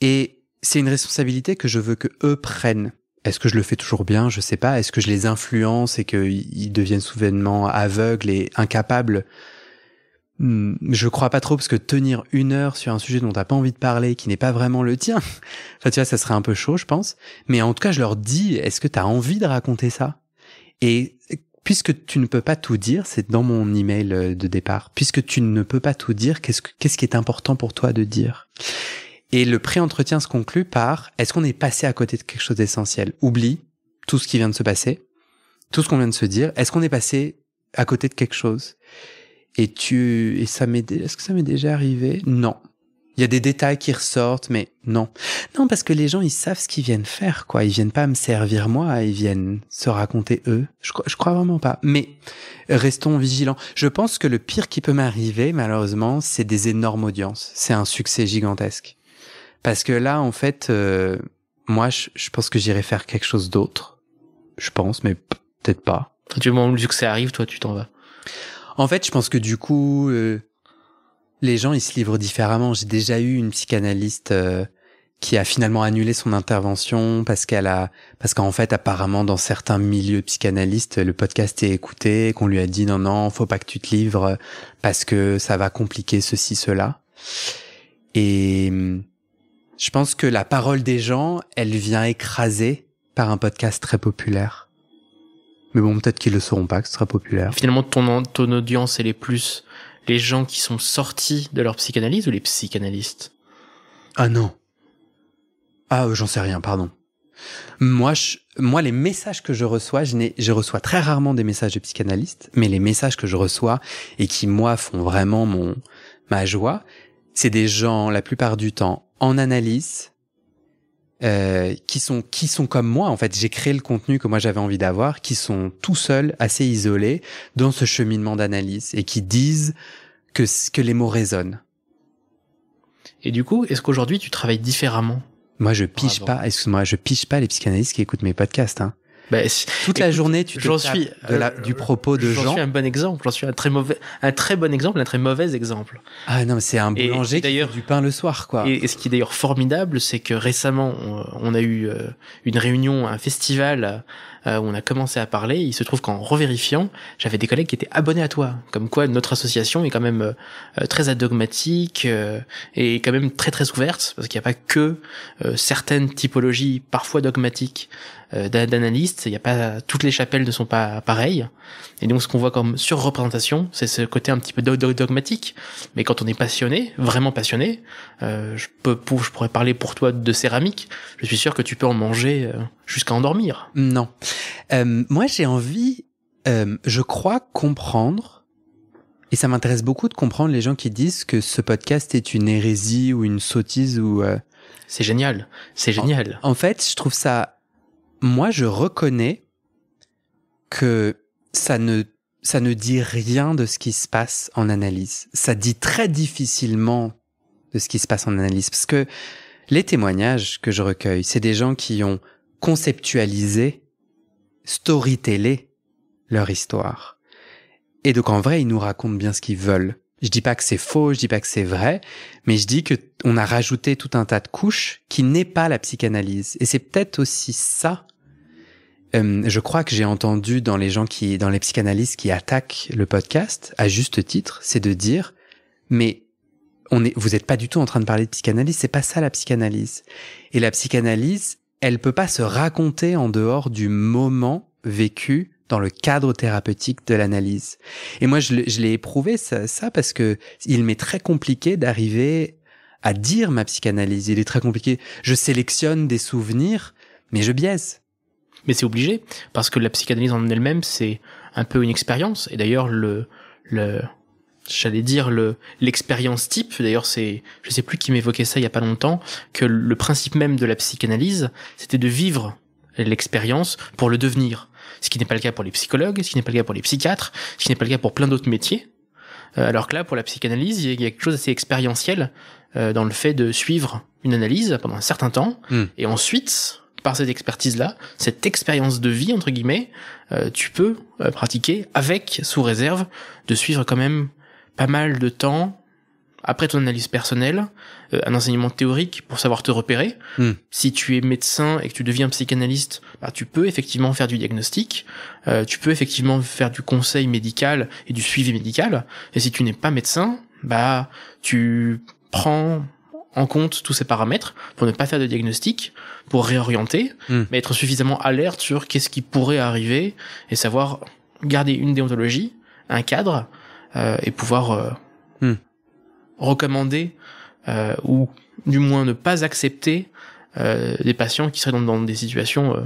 et c'est une responsabilité que je veux que eux prennent est-ce que je le fais toujours bien Je sais pas. Est-ce que je les influence et qu'ils deviennent soudainement aveugles et incapables hmm, je crois pas trop parce que tenir une heure sur un sujet dont t'as pas envie de parler, qui n'est pas vraiment le tien, enfin tu vois, ça serait un peu chaud, je pense. Mais en tout cas, je leur dis, est-ce que t'as envie de raconter ça Et puisque tu ne peux pas tout dire, c'est dans mon email euh, de départ. Puisque tu ne peux pas tout dire, qu'est-ce qu'est-ce qui est important pour toi de dire et le pré-entretien se conclut par est-ce qu'on est passé à côté de quelque chose d'essentiel Oublie tout ce qui vient de se passer, tout ce qu'on vient de se dire. Est-ce qu'on est passé à côté de quelque chose Et tu et ça m'est est-ce que ça m'est déjà arrivé Non. Il y a des détails qui ressortent, mais non. Non, parce que les gens, ils savent ce qu'ils viennent faire, quoi. Ils viennent pas me servir moi, ils viennent se raconter eux. Je, je crois vraiment pas. Mais restons vigilants. Je pense que le pire qui peut m'arriver, malheureusement, c'est des énormes audiences. C'est un succès gigantesque. Parce que là, en fait, euh, moi, je, pense que j'irai faire quelque chose d'autre. Je pense, mais peut-être pas. Du moment que ça arrive, toi, tu t'en vas. En fait, je pense que du coup, euh, les gens, ils se livrent différemment. J'ai déjà eu une psychanalyste euh, qui a finalement annulé son intervention parce qu'elle a, parce qu'en fait, apparemment, dans certains milieux psychanalystes, le podcast est écouté, qu'on lui a dit non, non, faut pas que tu te livres parce que ça va compliquer ceci, cela. Et, je pense que la parole des gens, elle vient écrasée par un podcast très populaire. Mais bon, peut-être qu'ils le sauront pas, que ce sera populaire. Finalement, ton, ton audience, elle les plus les gens qui sont sortis de leur psychanalyse ou les psychanalystes Ah non. Ah, j'en sais rien, pardon. Moi, je, moi, les messages que je reçois, je, je reçois très rarement des messages de psychanalystes, mais les messages que je reçois et qui, moi, font vraiment mon, ma joie, c'est des gens, la plupart du temps, en analyse, euh, qui sont qui sont comme moi en fait j'ai créé le contenu que moi j'avais envie d'avoir qui sont tout seuls assez isolés dans ce cheminement d'analyse et qui disent que que les mots résonnent et du coup est-ce qu'aujourd'hui tu travailles différemment moi je pige pas excuse-moi je pige pas les psychanalystes qui écoutent mes podcasts hein. Bah, Toute la journée, tu te suis de la, du propos de Jean J'en suis un bon exemple. J'en suis un très mauvais, un très bon exemple, un très mauvais exemple. Ah non, c'est un boulanger qui fait du pain le soir, quoi. Et, ce qui est d'ailleurs formidable, c'est que récemment, on, a eu euh, une réunion, un festival euh, où on a commencé à parler. Il se trouve qu'en revérifiant, j'avais des collègues qui étaient abonnés à toi. Comme quoi, notre association est quand même euh, très adogmatique et quand même très très ouverte, parce qu'il n'y a pas que certaines typologies, parfois dogmatiques. Euh, d'analystes. Il n'y a pas toutes les chapelles ne sont pas pareilles. Et donc ce qu'on voit comme surreprésentation, c'est ce côté un petit peu dogmatique. Mais quand on est passionné, vraiment passionné, euh, je peux, je pourrais parler pour toi de céramique. Je suis sûr que tu peux en manger euh, jusqu'à endormir. Non. moi, j'ai envie, je crois comprendre. Et ça m'intéresse beaucoup de comprendre les gens qui disent que ce podcast est une hérésie ou une sottise ou. C'est génial, c'est génial. en, fait, je trouve ça moi, je reconnais que ça ne, ça ne dit rien de ce qui se passe en analyse. Ça dit très difficilement de ce qui se passe en analyse. Parce que les témoignages que je recueille, c'est des gens qui ont conceptualisé, storytellé leur histoire. Et donc en vrai, ils nous racontent bien ce qu'ils veulent. Je dis pas que c'est faux, je dis pas que c'est vrai, mais je dis que on a rajouté tout un tas de couches qui n'est pas la psychanalyse. Et c'est peut-être aussi ça. Euh, je crois que j'ai entendu dans les gens qui, dans les psychanalystes qui attaquent le podcast, à juste titre, c'est de dire, mais on vous n'êtes pas du tout en train de parler de psychanalyse, c'est pas ça la psychanalyse. Et la psychanalyse, elle peut pas se raconter en dehors du moment vécu dans le cadre thérapeutique de l'analyse. Et moi, je, l'ai éprouvé ça, ça, parce que il m'est très compliqué d'arriver à dire ma psychanalyse. Il est très compliqué. Je sélectionne des souvenirs, mais je biaise. Mais c'est obligé, parce que la psychanalyse en elle-même, c'est un peu une expérience. Et d'ailleurs, le, le, j'allais dire le l'expérience type d'ailleurs c'est je sais plus qui m'évoquait ça il y a pas longtemps que le principe même de la psychanalyse c'était de vivre l'expérience pour le devenir ce qui n'est pas le cas pour les psychologues, ce qui n'est pas le cas pour les psychiatres, ce qui n'est pas le cas pour plein d'autres métiers. Euh, alors que là, pour la psychanalyse, il y a quelque chose d'assez expérientiel euh, dans le fait de suivre une analyse pendant un certain temps, hmm. et ensuite, par cette expertise-là, cette expérience de vie, entre guillemets, euh, tu peux pratiquer avec, sous réserve, de suivre quand même pas mal de temps après ton analyse personnelle, euh, un enseignement théorique pour savoir te repérer. Hmm. Si tu es médecin et que tu deviens psychanalyste, bah, tu peux effectivement faire du diagnostic, euh, tu peux effectivement faire du conseil médical et du suivi médical. Et si tu n'es pas médecin, bah tu prends en compte tous ces paramètres pour ne pas faire de diagnostic, pour réorienter, hmm. mais être suffisamment alerte sur qu'est-ce qui pourrait arriver et savoir garder une déontologie, un cadre euh, et pouvoir recommander euh, ou du moins ne pas accepter euh, des patients qui seraient dans des situations euh,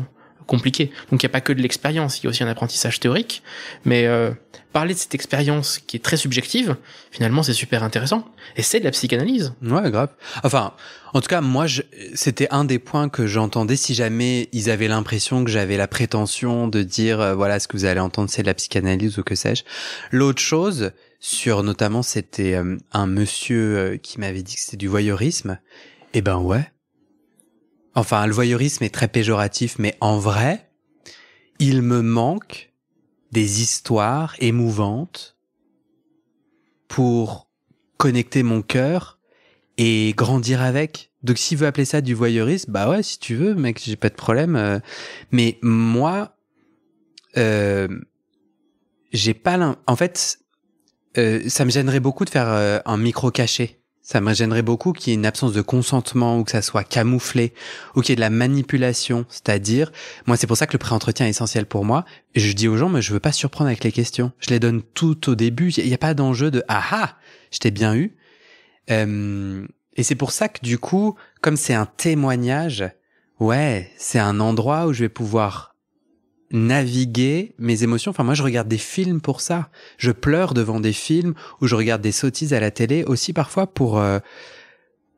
compliqué. Donc il n'y a pas que de l'expérience, il y a aussi un apprentissage théorique. Mais euh, parler de cette expérience qui est très subjective, finalement c'est super intéressant. Et c'est de la psychanalyse. Ouais, grave. Enfin, en tout cas, moi, c'était un des points que j'entendais si jamais ils avaient l'impression que j'avais la prétention de dire, euh, voilà, ce que vous allez entendre, c'est de la psychanalyse ou que sais-je. L'autre chose, sur notamment, c'était euh, un monsieur qui m'avait dit que c'était du voyeurisme. Eh ben ouais. Enfin, le voyeurisme est très péjoratif, mais en vrai, il me manque des histoires émouvantes pour connecter mon cœur et grandir avec. Donc s'il veut appeler ça du voyeurisme, bah ouais, si tu veux, mec, j'ai pas de problème. Euh. mais moi, euh, j'ai pas l'un En fait, euh, ça me gênerait beaucoup de faire un micro caché. Ça me gênerait beaucoup qu'il y ait une absence de consentement ou que ça soit camouflé ou qu'il y ait de la manipulation. C'est-à-dire, moi, c'est pour ça que le pré-entretien est essentiel pour moi. Je dis aux gens, mais je veux pas surprendre avec les questions. Je les donne tout au début. Il n'y a pas d'enjeu de, ah ah, je t'ai bien eu. Euh, et c'est pour ça que du coup, comme c'est un témoignage, ouais, c'est un endroit où je vais pouvoir naviguer mes émotions. Enfin, moi, je regarde des films pour ça. Je pleure devant des films ou je regarde des sottises à la télé aussi parfois pour euh,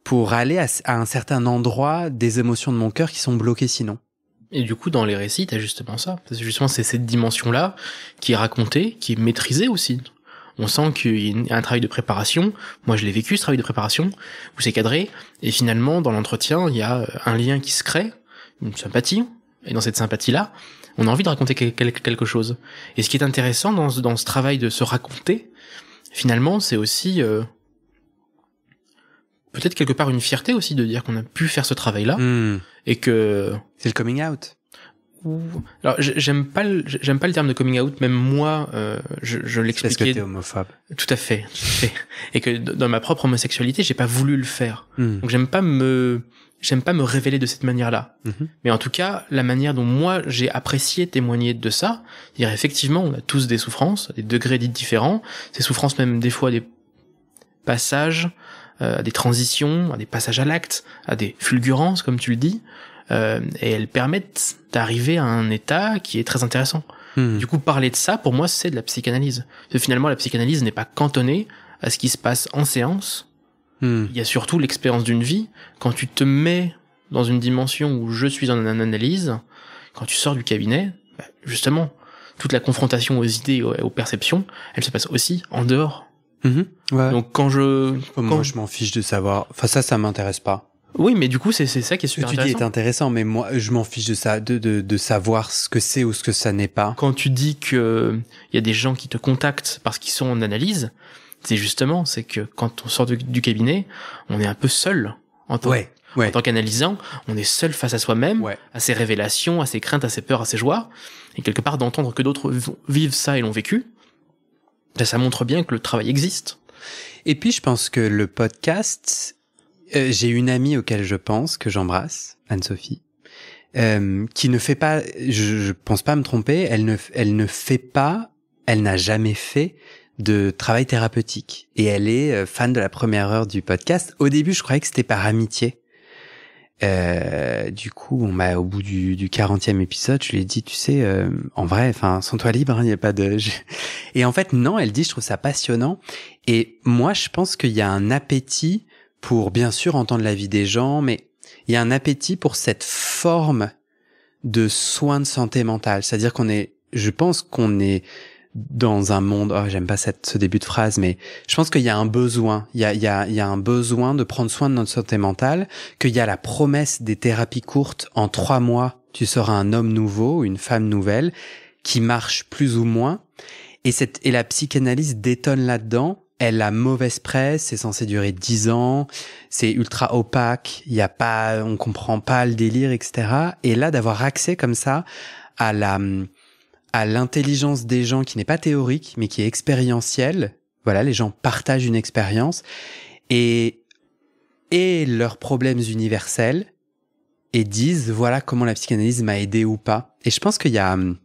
pour aller à, un certain endroit des émotions de mon cœur qui sont bloquées sinon. Et du coup, dans les récits, t'as justement ça. Parce justement, c'est cette dimension-là qui est racontée, qui est maîtrisée aussi. On sent qu'il y a un travail de préparation. Moi, je l'ai vécu, ce travail de préparation, où c'est cadré. Et finalement, dans l'entretien, il y a un lien qui se crée, une sympathie. Et dans cette sympathie-là, on a envie de raconter quelque chose. Et ce qui est intéressant dans ce, travail de se raconter, finalement, c'est aussi euh, peut-être quelque part une fierté aussi de dire qu'on a pu faire ce travail-là hmm. et que c'est le coming out. Alors j'aime pas j'aime pas le terme de coming out même moi euh, je, je l'expliquais parce que t'es homophobe tout à fait, et que dans ma propre homosexualité j'ai pas voulu le faire hmm. donc j'aime pas me j'aime pas me révéler de cette manière-là. Mhm. Mais en tout cas, la manière dont moi j'ai apprécié témoigner de ça, dire effectivement, on a tous des souffrances, des degrés dits différents, ces souffrances même des fois des passages, euh, à des transitions, à des passages à l'acte, à des fulgurances comme tu le dis, euh, et elles permettent d'arriver à un état qui est très intéressant. Mhm. Du coup, parler de ça, pour moi, c'est de la psychanalyse. Parce que finalement, la psychanalyse n'est pas cantonnée à ce qui se passe en séance, Hmm. Il y a surtout l'expérience d'une vie. Quand tu te mets dans une dimension où je suis dans une analyse, quand tu sors du cabinet, bah, justement, toute la confrontation aux idées et aux perceptions, elle se passe aussi en dehors. Hmm. ouais. Donc quand je... Moi, je m'en fiche de savoir. Enfin, ça, ça m'intéresse pas. Oui, mais du coup, c'est ça qui est super intéressant. Ce que tu dis est intéressant, mais moi, je m'en fiche de ça, de, de, savoir ce que c'est ou ce que ça n'est pas. Quand tu dis que euh, il y a des gens qui te contactent parce qu'ils sont en analyse, c'est justement, c'est que quand on sort du cabinet, on est un peu seul en tant, tant qu'analysant, on est seul face à soi-même, à ses révélations, à ses craintes, à ses peurs, à ses joies, et quelque part d'entendre que d'autres vivent ça et l'ont vécu, ben, ça, montre bien que le travail existe. Et puis je pense que le podcast, euh, j'ai une amie auquel je pense, que j'embrasse, Anne-Sophie, euh, qui ne fait pas, je, je pense pas me tromper, elle ne, elle ne fait pas, elle n'a jamais fait de travail thérapeutique et elle est euh, fan de la première heure du podcast. Au début, je croyais que c'était par amitié. Euh, du coup, on m'a au bout du, du 40e épisode, je lui ai dit, tu sais, euh, en vrai, enfin, sans toi libre, il hein, n'y a pas de. Et en fait, non, elle dit, je trouve ça passionnant. Et moi, je pense qu'il y a un appétit pour, bien sûr, entendre la vie des gens, mais il y a un appétit pour cette forme de soins de santé mentale. C'est-à-dire qu'on est, je pense qu'on est dans un monde, oh, j'aime pas cette, ce début de phrase, mais je pense qu'il y a un besoin, il y a, un besoin de prendre soin de notre santé mentale, qu'il y a la promesse des thérapies courtes en trois mois, tu seras un homme nouveau, une femme nouvelle, qui marche plus ou moins, et cette, et la psychanalyse détonne là-dedans, elle a mauvaise presse, c'est censé durer dix ans, c'est ultra opaque, il y a pas, on comprend pas le délire, etc. Et là, d'avoir accès comme ça à la, à l'intelligence des gens qui n'est pas théorique, mais qui est expérientielle. Voilà, les gens partagent une expérience et, et leurs problèmes universels et disent voilà comment la psychanalyse m'a aidé ou pas. Et je pense qu'il y a, hum,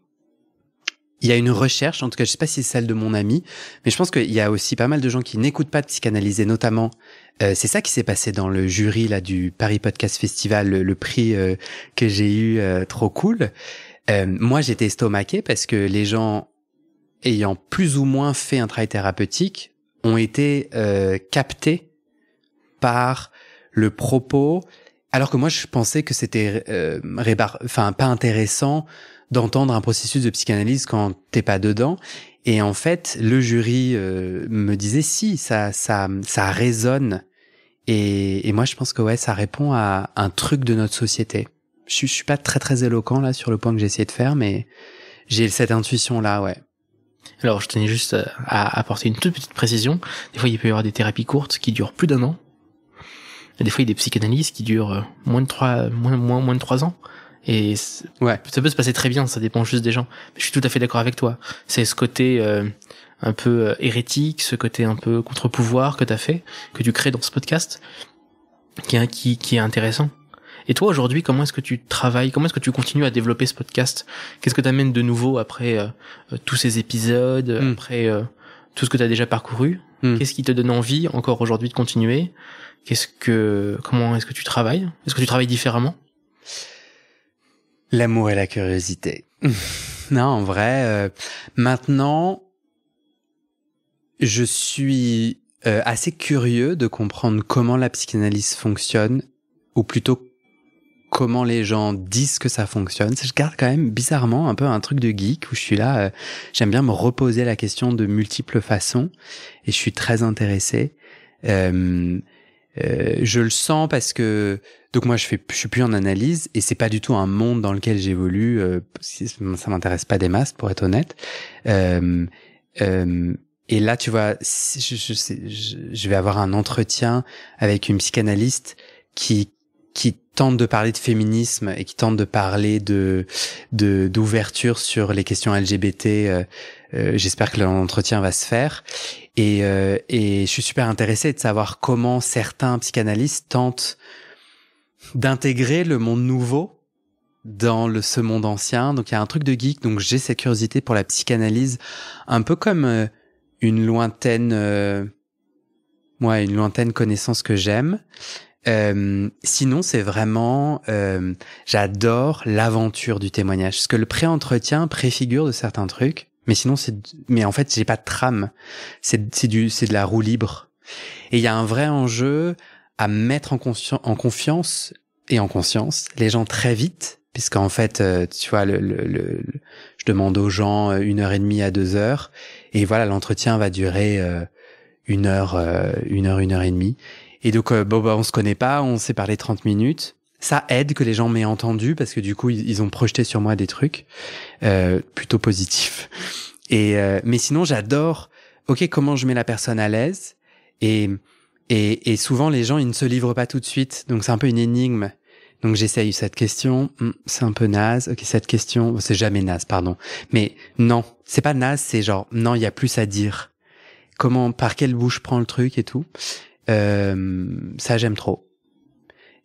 il y a une recherche, en tout cas, je sais pas si c'est celle de mon ami, mais je pense qu'il y a aussi pas mal de gens qui n'écoutent pas de psychanalyse, notamment, euh, c'est ça qui s'est passé dans le jury là du Paris Podcast Festival, le, prix euh, que j'ai eu, euh, trop cool. Euh, moi, j'étais estomaqué parce que les gens ayant plus ou moins fait un travail thérapeutique ont été euh, captés par le propos, alors que moi, je pensais que c'était euh, enfin pas intéressant d'entendre un processus de psychanalyse quand t'es pas dedans. Et en fait, le jury euh, me disait si ça ça ça résonne. Et, et moi, je pense que ouais, ça répond à un truc de notre société je, suis pas très très éloquent là sur le point que j'ai essayé de faire, mais j'ai cette intuition là, ouais. Alors, je tenais juste euh, à apporter une toute petite précision. Des fois, il peut y avoir des thérapies courtes qui durent plus d'un an. des fois, il y a des psychanalyses qui durent euh, moins de trois, euh, moins, moins, moins de trois ans. Et ouais. ça peut se passer très bien, ça dépend juste des gens. je suis tout à fait d'accord avec toi. C'est ce côté un peu hérétique, ce côté un peu contre-pouvoir que as fait, que tu crées dans ce podcast, qui, qui est intéressant. Et toi aujourd'hui, comment est-ce que tu travailles Comment est-ce que tu continues à développer ce podcast Qu'est-ce que t'amènes de nouveau après euh, euh, tous ces épisodes, hmm. après euh, tout ce que tu as déjà parcouru hmm. Qu'est-ce qui te donne envie encore aujourd'hui de continuer Qu'est-ce que comment est-ce que tu travailles Est-ce que tu travailles différemment L'amour et la curiosité. non, en vrai, maintenant, je suis assez curieux de comprendre comment la psychanalyse fonctionne, ou plutôt comment les gens disent que ça fonctionne. Je garde quand même bizarrement un peu un truc de geek où je suis là, euh, j'aime bien me reposer la question de multiples façons et je suis très intéressé. Euh, euh, je le sens parce que donc moi je fais je suis plus en analyse et c'est pas du tout un monde dans lequel j'évolue ça m'intéresse pas des masses pour être honnête et là tu vois je vais avoir un entretien avec une psychanalyste qui qui tente de parler de féminisme et qui tente de parler de d'ouverture sur les questions LGBT. Euh, euh, J'espère que l'entretien va se faire. Et, euh, et je suis super intéressé de savoir comment certains psychanalystes tentent d'intégrer le monde nouveau dans le, ce monde ancien. Donc il y a un truc de geek, donc j'ai cette curiosité pour la psychanalyse, un peu comme euh, une lointaine, euh, moi, une lointaine connaissance que j'aime. Euh, sinon, c'est vraiment, euh, j'adore l'aventure du témoignage, parce que le pré-entretien préfigure de certains trucs, mais sinon, c'est, mais en fait, j'ai pas de trame, c'est, c'est du, c'est de la roue libre. Et il y a un vrai enjeu à mettre en, en confiance et en conscience les gens très vite, puisqu'en fait, euh, tu vois, le, le, le, je demande aux gens une heure et demie à deux heures, et voilà, l'entretien va durer une heure, une heure, une heure et demie. Et donc, euh, bon, bah, on se connaît pas, on s'est parlé 30 minutes. Ça aide que les gens m'aient entendu parce que du coup, ils, ont projeté sur moi des trucs euh, plutôt positifs. Et euh, mais sinon, j'adore. Ok, comment je mets la personne à l'aise et, et, et souvent les gens ils ne se livrent pas tout de suite, donc c'est un peu une énigme. Donc j'essaye cette question, hum, c'est un peu naze. Ok, cette question, c'est jamais naze, pardon. Mais non, c'est pas naze, c'est genre non, il y a plus à dire. Comment, par quelle bouche prend le truc et tout. Euh, ça, j'aime trop.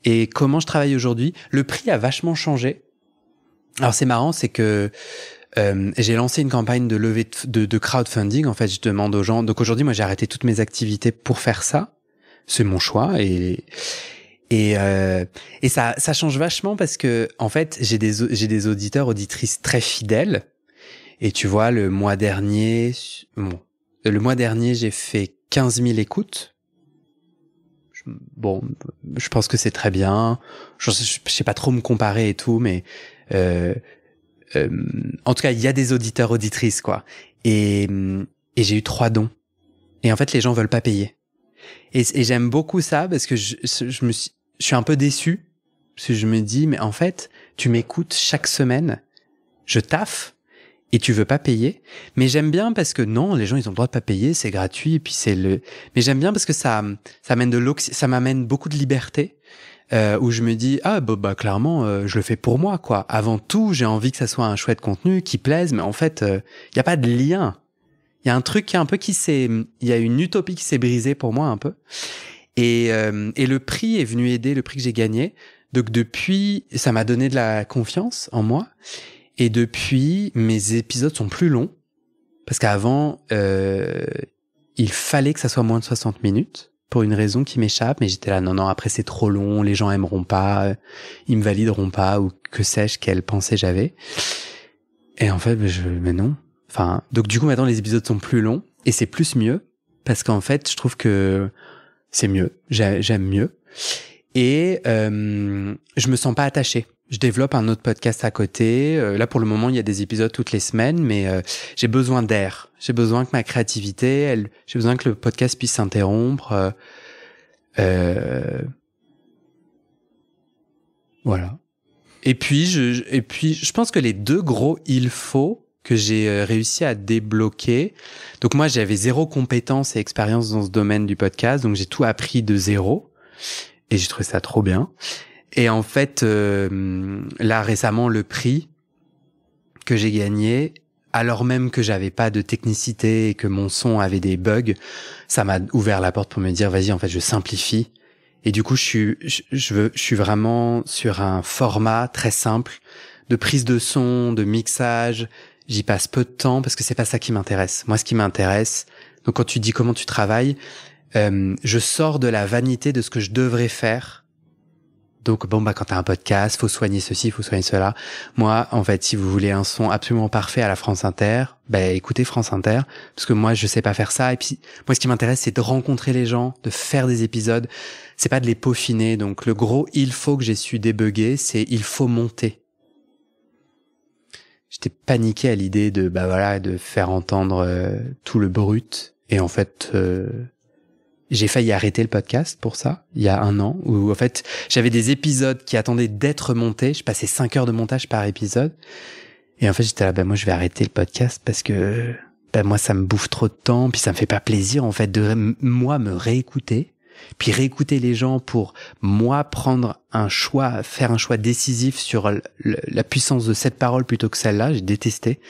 Et comment je travaille aujourd'hui Le prix a vachement changé. Alors, c'est marrant, c'est que euh, j'ai lancé une campagne de levée de, crowdfunding. En fait, je demande aux gens. Donc aujourd'hui, moi, j'ai arrêté toutes mes activités pour faire ça. C'est mon choix et et, euh, et ça ça change vachement parce que en fait, j'ai des j'ai des auditeurs auditrices très fidèles. Et tu vois, le mois dernier, le mois dernier, j'ai fait 15 000 écoutes bon, je pense que c'est très bien. Je, je, sais pas trop me comparer et tout, mais euh, euh, en tout cas, il y a des auditeurs auditrices quoi. Et, et j'ai eu trois dons. Et en fait, les gens veulent pas payer. Et, j'aime beaucoup ça parce que je, je, me suis, je suis un peu déçu parce que je me dis mais en fait, tu m'écoutes chaque semaine, je taffe et tu veux pas payer. Mais j'aime bien parce que non, les gens ils ont le droit de pas payer, c'est gratuit et puis c'est le. Mais j'aime bien parce que ça ça de ça m'amène beaucoup de liberté. Euh, où je me dis ah bah, bah clairement euh, je le fais pour moi quoi. Avant tout j'ai envie que ça soit un chouette contenu qui plaise, mais en fait il euh, y a pas de lien. Il y a un truc qui est un peu qui s'est, il y a une utopie qui s'est brisée pour moi un peu. Et, euh, et le prix est venu aider, le prix que j'ai gagné. Donc depuis, ça m'a donné de la confiance en moi. Et depuis, mes épisodes sont plus longs. Parce qu'avant, euh, il fallait que ça soit moins de 60 minutes pour une raison qui m'échappe, mais j'étais là, non, non, après c'est trop long, les gens aimeront pas, ils me valideront pas, ou que sais-je, quelle pensée j'avais. Et en fait, je, mais non. Enfin, donc du coup, maintenant les épisodes sont plus longs, et c'est plus mieux, parce qu'en fait, je trouve que c'est mieux, j'aime mieux et euh, je me sens pas attaché. Je développe un autre podcast à côté. Euh, là, pour le moment, il y a des épisodes toutes les semaines, mais euh, j'ai besoin d'air. J'ai besoin que ma créativité, elle, j'ai besoin que le podcast puisse s'interrompre. Euh, voilà. Et puis, je, et puis, je pense que les deux gros il faut que j'ai réussi à débloquer. Donc moi, j'avais zéro compétence et expérience dans ce domaine du podcast, donc j'ai tout appris de zéro. Et j'ai trouvé ça trop bien. Et en fait, euh, là récemment, le prix que j'ai gagné, alors même que j'avais pas de technicité et que mon son avait des bugs, ça m'a ouvert la porte pour me dire vas-y, en fait, je simplifie. Et du coup, je suis, veux, je suis vraiment sur un format très simple de prise de son, de mixage. J'y passe peu de temps parce que c'est pas ça qui m'intéresse. Moi, ce qui m'intéresse, donc quand tu dis comment tu travailles, euh, je sors de la vanité de ce que je devrais faire. Donc bon bah quand t'as un podcast, faut soigner ceci, faut soigner cela. Moi en fait, si vous voulez un son absolument parfait à la France Inter, bah écoutez France Inter parce que moi je sais pas faire ça et puis moi ce qui m'intéresse c'est de rencontrer les gens, de faire des épisodes, c'est pas de les peaufiner. Donc le gros il faut que j'ai su débugger, c'est il faut monter. J'étais paniqué à l'idée de bah voilà de faire entendre euh, tout le brut et en fait euh, j'ai failli arrêter le podcast pour ça, il y a un an, où en fait j'avais des épisodes qui attendaient d'être montés, je passais 5 heures de montage par épisode, et en fait j'étais là, ben moi je vais arrêter le podcast parce que ben moi ça me bouffe trop de temps, puis ça me fait pas plaisir en fait de moi me réécouter, puis réécouter les gens pour moi prendre un choix, faire un choix décisif sur la puissance de cette parole plutôt que celle-là, j'ai détesté.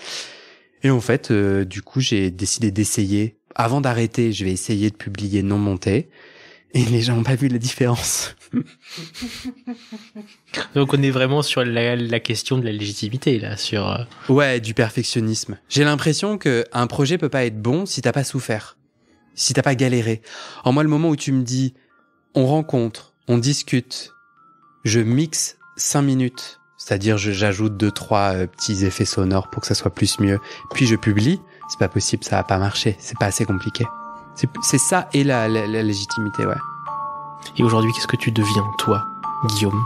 Et en fait, euh, du coup, j'ai décidé d'essayer avant d'arrêter, je vais essayer de publier non monté. Et les gens n'ont pas vu la différence. Donc on est vraiment sur la, question de la légitimité là, sur. Euh, ouais, du perfectionnisme. J'ai l'impression que un projet peut pas être bon si t'as pas souffert, si t'as pas galéré. En moi, le moment où tu me dis, on rencontre, on discute, je mixe cinq minutes, c'est-à-dire j'ajoute deux trois euh, petits effets sonores pour que ça soit plus mieux, puis je publie c'est pas possible, ça va pas marcher, c'est pas assez compliqué. C'est ça et la, la légitimité, ouais. Et aujourd'hui, qu'est-ce que tu deviens, toi, Guillaume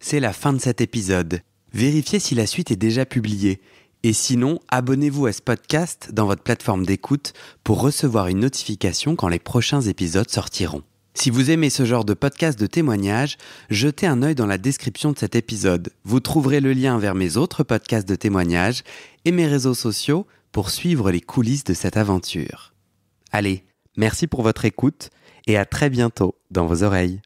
C'est la fin de cet épisode. Vérifiez si la suite est déjà publiée. Et sinon, abonnez-vous à ce podcast dans votre plateforme d'écoute pour recevoir une notification quand les prochains épisodes sortiront. Si vous aimez ce genre de podcast de témoignages, jetez un œil dans la description de cet épisode. Vous trouverez le lien vers mes autres podcasts de témoignages et mes réseaux sociaux pour suivre les coulisses de cette aventure. Allez, merci pour votre écoute et à très bientôt dans vos oreilles.